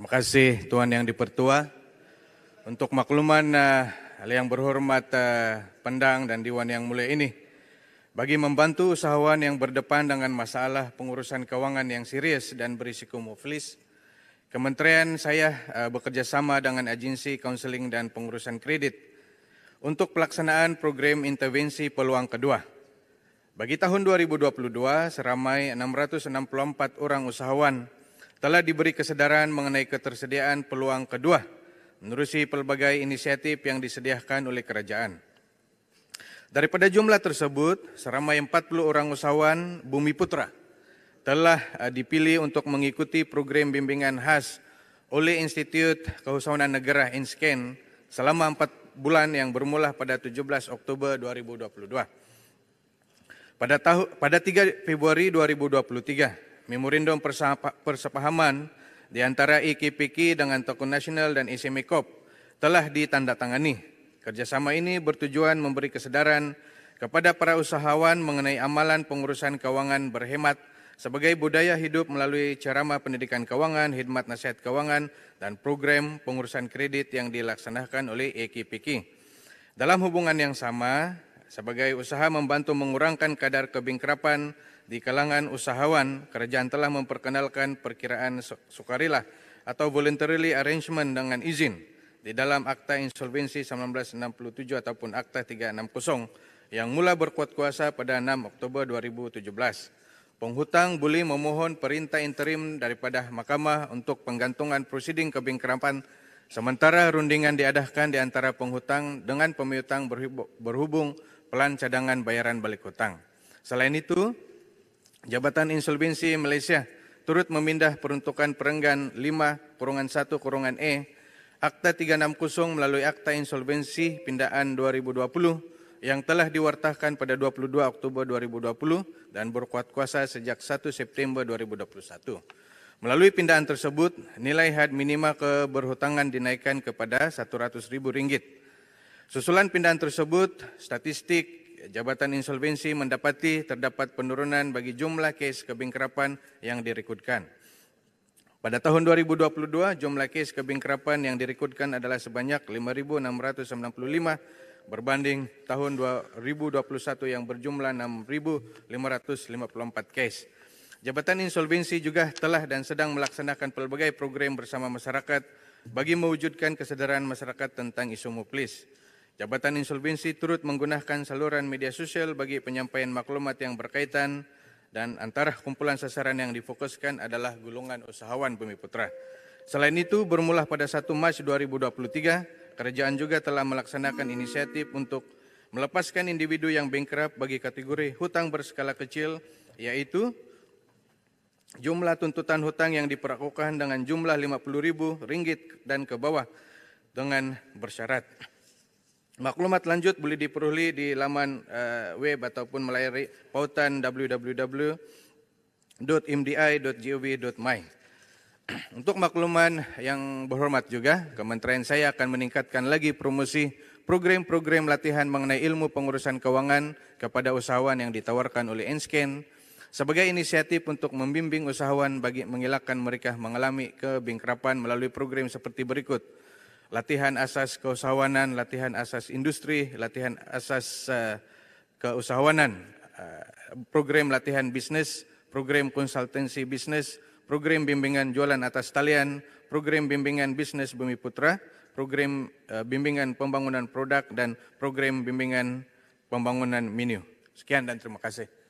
Terima kasih Tuhan yang dipertua. Untuk makluman uh, yang berhormat uh, pendang dan diwan yang mulia ini. Bagi membantu usahawan yang berdepan dengan masalah pengurusan keuangan yang serius dan berisiko muflis, Kementerian saya uh, eh, bekerjasama dengan agensi konseling dan pengurusan kredit untuk pelaksanaan program intervensi peluang kedua. Bagi tahun 2022, seramai 664 orang usahawan telah diberi kesedaran mengenai ketersediaan peluang kedua menerusi pelbagai inisiatif yang disediakan oleh kerajaan. Daripada jumlah tersebut, seramai 40 orang usahawan Bumi Putra telah eh, dipilih untuk mengikuti program bimbingan khas oleh Institut Keusahawanan Negara INSCAN selama 4 bulan yang bermula pada 17 Oktober 2022. Pada, tahu, pada 3 Februari 2023, Memorandum Persepahaman di antara IKPK dengan Tokoh Nasional dan ICMIKOP telah ditandatangani. Kerjasama ini bertujuan memberi kesedaran kepada para usahawan mengenai amalan pengurusan keuangan berhemat sebagai budaya hidup melalui ceramah pendidikan keuangan, khidmat nasihat keuangan, dan program pengurusan kredit yang dilaksanakan oleh EKPK. Dalam hubungan yang sama, sebagai usaha membantu mengurangkan kadar kebingkrapan di kalangan usahawan, kerajaan telah memperkenalkan perkiraan sukarela atau voluntary arrangement dengan izin di dalam Akta Insolvensi 1967 ataupun Akta 360 yang mula berkuat kuasa pada 6 Oktober 2017. Penghutang boleh memohon perintah interim daripada mahkamah untuk penggantungan prosiding kebingkrapan sementara rundingan diadakan di antara penghutang dengan pemiutang berhubung pelan cadangan bayaran balik hutang. Selain itu, Jabatan Insolvensi Malaysia turut memindah peruntukan perenggan 5 kurungan 1 kurungan E Akta 360 melalui Akta Insolvensi Pindaan 2020 yang telah diwartahkan pada 22 Oktober 2020 dan berkuat kuasa sejak 1 September 2021. Melalui pindaan tersebut, nilai had minimal keberhutangan dinaikkan kepada ribu ringgit. Susulan pindaan tersebut, statistik Jabatan Insolvensi mendapati terdapat penurunan bagi jumlah kes kebingkrapan yang direkodkan. Pada tahun 2022, jumlah kes kebingkrapan yang direkodkan adalah sebanyak 5,695 berbanding tahun 2021 yang berjumlah 6,554 kes. Jabatan Insolvensi juga telah dan sedang melaksanakan pelbagai program bersama masyarakat bagi mewujudkan kesedaran masyarakat tentang isu muplis. Jabatan Insolvensi turut menggunakan saluran media sosial bagi penyampaian maklumat yang berkaitan dan antara kumpulan sasaran yang difokuskan adalah golongan usahawan Bumi Putra. Selain itu, bermula pada 1 Mac 2023, kerajaan juga telah melaksanakan inisiatif untuk melepaskan individu yang bankrupt bagi kategori hutang berskala kecil, yaitu jumlah tuntutan hutang yang diperlakukan dengan jumlah 50 ribu ringgit dan ke bawah dengan bersyarat. Maklumat lanjut boleh diperoleh di laman uh, web ataupun melalui pautan www.mdi.gov.my. Untuk makluman yang berhormat juga, kementerian saya akan meningkatkan lagi promosi program-program latihan mengenai ilmu pengurusan keuangan kepada usahawan yang ditawarkan oleh Enscan sebagai inisiatif untuk membimbing usahawan bagi mengelakkan mereka mengalami kebingkrapan melalui program seperti berikut latihan asas keusahawanan, latihan asas industri, latihan asas eh, keusahawanan, eh, program latihan bisnes, program konsultansi bisnes, program bimbingan jualan atas talian, program bimbingan bisnes Bumi Putra, program eh, bimbingan pembangunan produk dan program bimbingan pembangunan menu. Sekian dan terima kasih.